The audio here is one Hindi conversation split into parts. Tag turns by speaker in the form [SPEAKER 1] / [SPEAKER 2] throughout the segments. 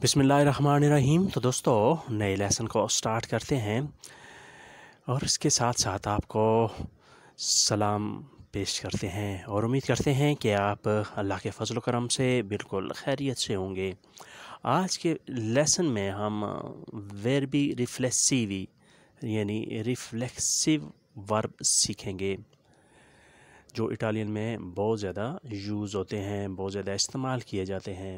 [SPEAKER 1] बिसमीम तो दोस्तों नए लेसन को स्टार्ट करते हैं और इसके साथ साथ आपको सलाम पेश करते हैं और उम्मीद करते हैं कि आप अल्लाह के फजल करम से बिल्कुल खैरियत से होंगे आज के लेसन में हम वेरबी रिफ्लेक्सीवी यानी रिफ्लेक्सिव वर्ब सीखेंगे जो इटालियन में बहुत ज़्यादा यूज़ होते हैं बहुत ज़्यादा इस्तेमाल किए जाते हैं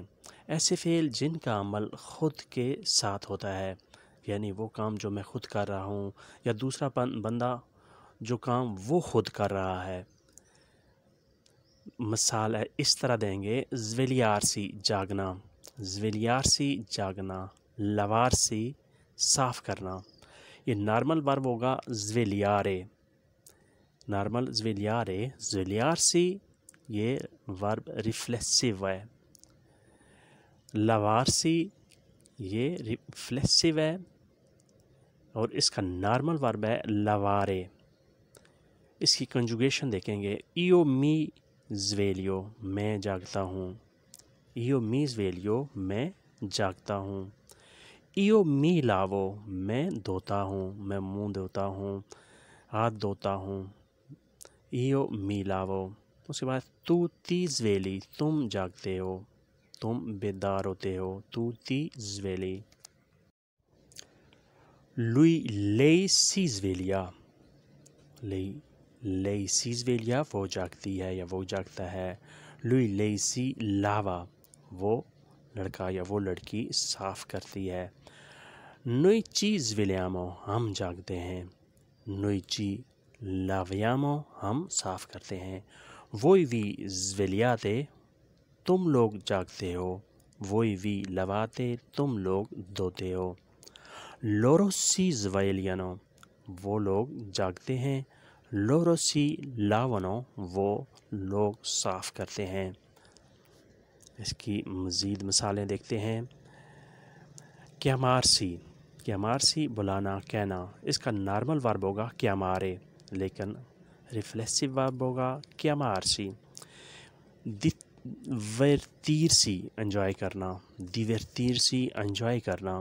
[SPEAKER 1] ऐसे फ़ेल जिनका अमल ख़ुद के साथ होता है यानी वो काम जो मैं ख़ुद कर रहा हूँ या दूसरा बंदा जो काम वो ख़ुद कर रहा है मिसाल है इस तरह देंगे जवेलियारसी जागना जवेलियारसी जागना लवारसी साफ़ करना ये नॉर्मल वर्ब होगा जवेलियारे नॉर्मल ज्वेलियार है से ये वर्ब रिफ्लेक्सिव है लवार से ये रिफ्लेक्सिव है और इसका नॉर्मल वर्ब है लवारे इसकी कंजुगेशन देखेंगे ईओ मी ज्वेलियो मैं जागता हूँ ईओ मी ज्वेलियो मैं जागता हूँ ईओ मी लावो मैं धोता हूँ मैं मुंह धोता हूँ हाथ धोता हूँ इयो मिलावो उसके बाद तू तीज वेली तुम जागते हो तुम बेदार होते हो तू ती जवेली लुई ले सीजवेलिया ले ले लेई सीज वेलिया वो जागती है या वो जागता है लुई ले सी लावा वो लड़का या वो लड़की साफ करती है नई चीज़ विलियामो हम जागते हैं नई ची लावयामो हम साफ करते हैं वोई वी जवेलियाते तुम लोग जागते हो वोई वी लवाते तुम लोग धोते हो लोरोसी जवायलियनो वो लोग जागते हैं लोरोसी लावनो वो लोग साफ करते हैं इसकी मज़ीद मिसालें देखते हैं क्या क्या मारसी बुलाना कहना इसका नॉर्मल वर्ब होगा मारे लेकिन रिफ्लेक्सिव वर्ब होगा क्यामारसी सी एंजॉय करना सी एंजॉय करना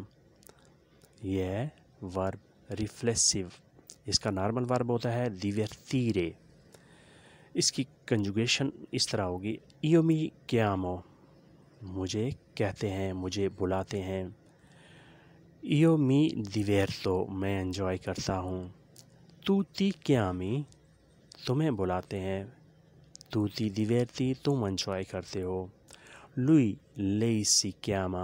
[SPEAKER 1] यह वर्ब रिफ्लेक्सिव इसका नॉर्मल वर्ब होता है दिवर्तीरे इसकी कंजुगेशन इस तरह होगी इोमी क्यामो मुझे कहते हैं मुझे बुलाते हैं यो मी दिवेर तो मैं एंजॉय करता हूँ तूती क्यामी तुम्हें बुलाते हैं तूती दिवेरती तुम एंजॉय करते हो लुई लेई सी क्यामा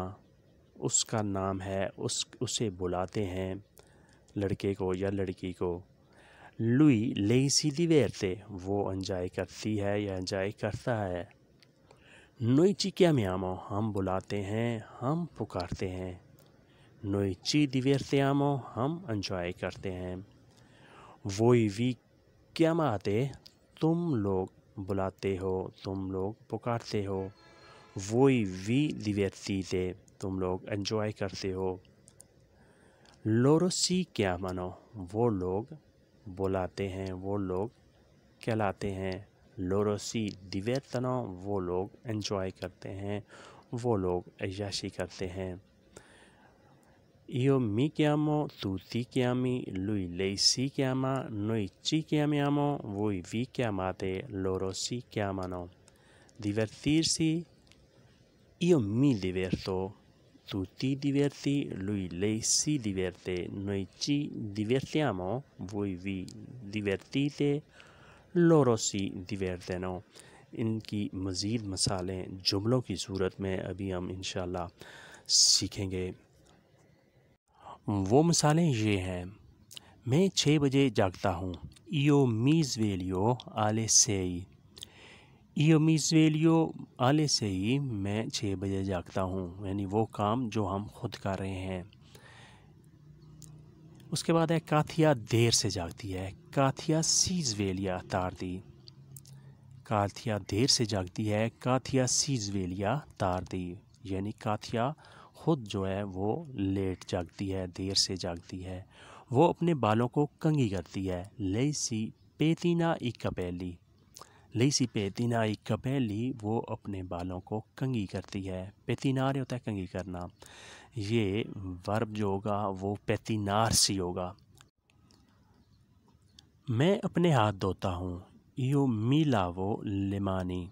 [SPEAKER 1] उसका नाम है उस उसे बुलाते हैं लड़के को या लड़की को लुई लेई सी दिवेरते वो एंजॉय करती है या एंजॉय करता है ची क्या आमो हम बुलाते हैं हम पुकारते हैं ची दिवेरते आमो हम एंजॉय करते हैं ही वी क्या माते तुम लोग बुलाते हो तुम लोग पुकारते हो ही वी दिव्यती से तुम लोग एंजॉय करते हो लोरोसी क्या मानो वो लोग बुलाते हैं वो लोग कहलाते हैं लोरोसी दिव्यतनो वो लोग एंजॉय करते हैं वो लोग ऐशाशी करते हैं Io mi chiamo, tu ti chiami, lui lei si chiama, noi ci chiamiamo, voi vi chiamate, loro si chiamano. Divertirsi. Io mi diverto, tu ti diverti, lui lei si diverte, noi ci divertiamo, voi vi divertite, loro si divertono. इनकी मज़ीद मसालें जुमलों की सूरत में अभी हम इन सीखेंगे वो मिसालें ये हैं मैं छः बजे जागता हूँ ईओ मीज़ वेलियो आले से ही ईओ मीज़ वेलियो आले से ही मैं छः बजे जागता हूँ यानी वो काम जो हम खुद कर रहे हैं उसके बाद है काथिया देर से जागती है काथिया सीज वेलिया तारदी काथिया देर से जागती है काथिया सीज वेलिया तारदी यानी काथिया खुद जो है वो लेट जागती है देर से जागती है वो अपने बालों को कंगी करती है लई सी पेतीना ई कपैली लई सी पेतीना ई कपैली वो अपने बालों को कंगी करती है पेतीनार होता है कंगी करना ये वर्ब जो होगा वो पेतीनार सी होगा मैं अपने हाथ धोता हूँ यो मीला वो लिमानी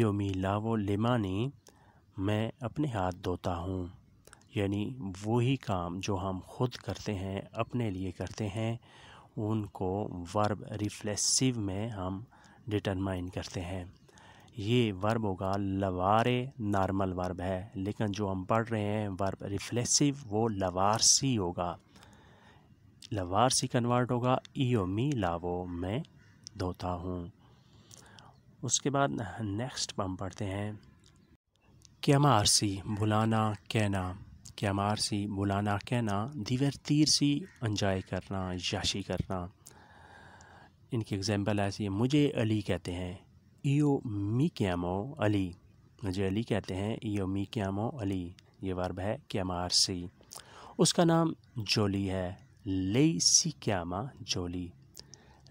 [SPEAKER 1] यो मीला वो लिमानी मैं अपने हाथ धोता हूँ यानी वही काम जो हम खुद करते हैं अपने लिए करते हैं उनको वर्ब रिफ्लेक्सिव में हम डिटरमाइन करते हैं ये वर्ब होगा लवारे नॉर्मल वर्ब है लेकिन जो हम पढ़ रहे हैं वर्ब रिफ्लेक्सिव वो लवारसी होगा लवारसी कन्वर्ट होगा ईओ मी लावो मैं धोता हूँ उसके बाद नेक्स्ट हम पढ़ते हैं Chiamarsi बुलाना कहना मारसी बुलाना कहना सी enjoy करना याशी करना इनकी एग्जांपल ऐसी है मुझे अली कहते हैं ईओ मी क्यामो अली मुझे अली कहते हैं ईओ मी क्यामो अली ये वर्ब है chiamarsi उसका नाम जोली है ले सी क्यामा जोली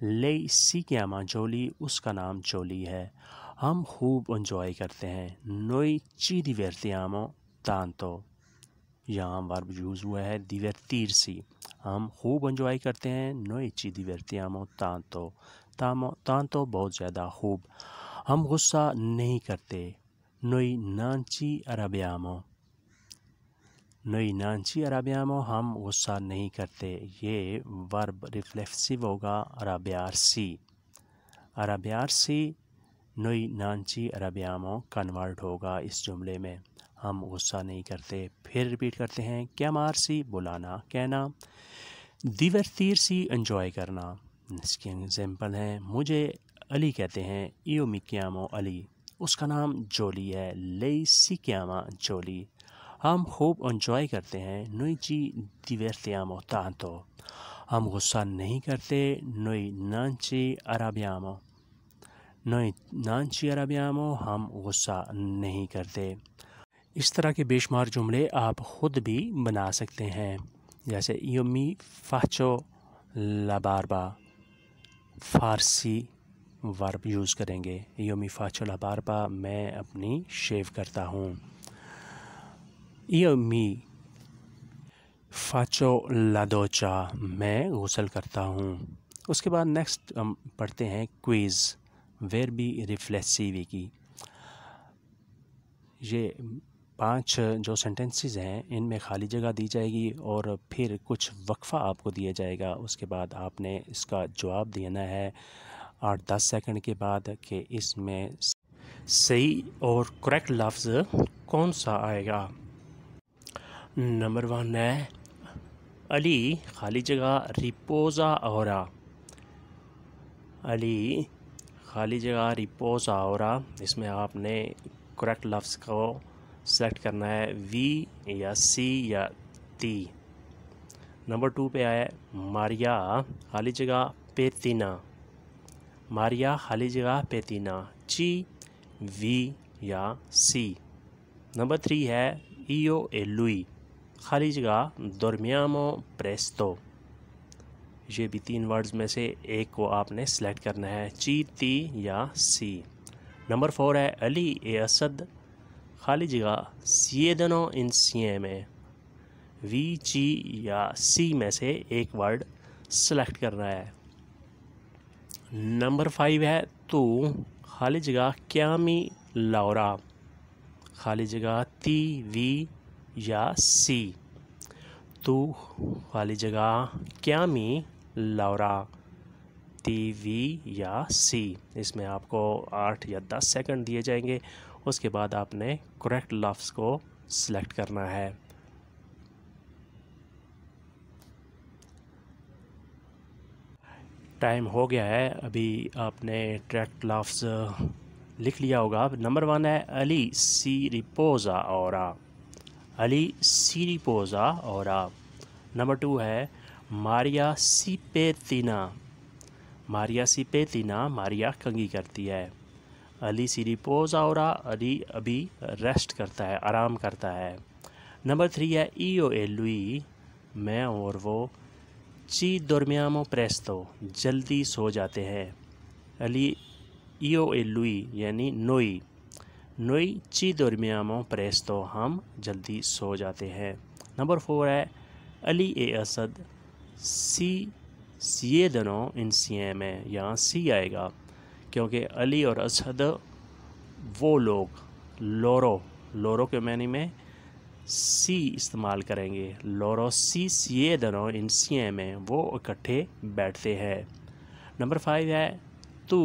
[SPEAKER 1] ले सी क्यामा जोली उसका नाम जोली है हम खूब इन्जॉय करते हैं नोई ची दिवर्तियामो तांतो यहाँ वर्ब यूज़ हुआ है सी हम खूब इन्जॉय करते हैं नोई ची दिवर्तियामो तांतो तामो तांतो बहुत ज़्यादा खूब हम गुस्सा नहीं करते नोई नानची अरबियामो arrabbiamo नई नानची अराबियामो हम गुस्सा नहीं करते ये वर्ब रिफ्लेक्सिव होगा अराबियार सी सी नई नानची अरबियामो कन्वर्ट होगा इस जुमले में हम गुस्सा नहीं करते फिर रिपीट करते हैं क्या मारसी बुलाना कहना दीवर तीर सी इंजॉय करना इसके एग्जाम्पल हैं मुझे अली कहते हैं यो मिक्यामो अली उसका नाम जोली है ले सी क्यामा जोली हम खूब इंजॉय करते हैं ची दीवर त्यामो तांतो हम गुस्सा नहीं करते नोई नानची अरबियामो Noi नान ci arrabbiamo, हम गुस्सा नहीं करते इस तरह के बेशुमार जुमले आप ख़ुद भी बना सकते हैं जैसे योमी फाचो लबारबा फ़ारसी वर्ब यूज़ करेंगे योमी फाचो लबारबा मैं अपनी शेव करता हूँ योमी फाचो लदोचा मैं गसल करता हूँ उसके बाद नेक्स्ट हम पढ़ते हैं क्वीज़ वेरबी रिफ्लेसिवी की ये पांच जो सेंटेंसेस हैं इनमें खाली जगह दी जाएगी और फिर कुछ वक्फ़ा आपको दिया जाएगा उसके बाद आपने इसका जवाब देना है आठ दस सेकंड के बाद कि इसमें सही और करेक्ट लफ्ज़ कौन सा आएगा नंबर वन है अली खाली जगह रिपोज़ा और अली खाली जगह रिपोज आवरा इसमें आपने करेक्ट लफ्स को सेलेक्ट करना है वी या सी या ती नंबर टू पे आया मारिया खाली जगह पेतीना मारिया खाली जगह पेतीना ची वी या सी नंबर थ्री है ईओ एलुई e खाली जगह दरमियामो प्रेस्तो ये भी तीन वर्ड्स में से एक को आपने सेलेक्ट करना है ची ती या सी नंबर फोर है अली ए असद खाली जगह सीए दनो इन सीए में वी ची या सी में से एक वर्ड सेलेक्ट करना है नंबर फाइव है तू खाली जगह क्या मी लौरा खाली जगह ती वी या सी तू खाली जगह क्या मी लौरा टी वी या सी इसमें आपको आठ या दस सेकंड दिए जाएंगे उसके बाद आपने करेक्ट लफ्स को सिलेक्ट करना है टाइम हो गया है अभी आपने ट्रैक्ट लफ्स लिख लिया होगा नंबर वन है अली सी रिपोज़ा और अली सी रिपोज़ा और नंबर टू है मारिया सीपेतिना मारिया सीपेतिना मारिया कंगी करती है अली सीरी पोज और अली अभी रेस्ट करता है आराम करता है नंबर थ्री है ई ओ ए लुई मैं और वो ची दरमियामो प्रेस्तो जल्दी सो जाते हैं अली ईओ ए लुई यानी नोई नोई ची दरमियामो प्रेस्तो हम जल्दी सो जाते हैं नंबर फोर है अली ए असद सी सी ए दोनों इन सी ए है यहाँ सी आएगा क्योंकि अली और असद वो लोग लोरो लोरो के मैनी में सी इस्तेमाल करेंगे लोरो सी सी ए दोनों इन सी ए में वो इकट्ठे बैठते हैं नंबर फाइव है तू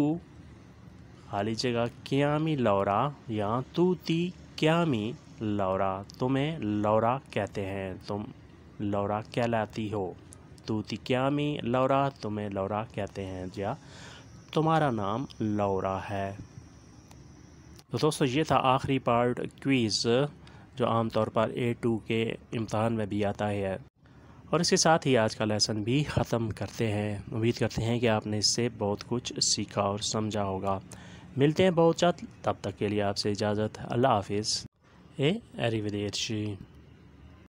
[SPEAKER 1] खाली जगह क्यामी लौरा यहाँ तू ती क्यामी लौरा तुम्हें लौरा कहते हैं तुम लौरा कहलाती हो तूती क्या मी लौरा तुम्हें लौरा कहते हैं या तुम्हारा नाम लौरा है तो दोस्तों ये था आखिरी पार्ट क्वीज़ जो आमतौर पर ए टू के इम्तहान में भी आता है और इसके साथ ही आज का लेसन भी ख़त्म करते हैं उम्मीद करते हैं कि आपने इससे बहुत कुछ सीखा और समझा होगा मिलते हैं बहुत जल्द तब तक के लिए आपसे इजाज़त अल्लाह हाफिज़ ए एरीवदेशी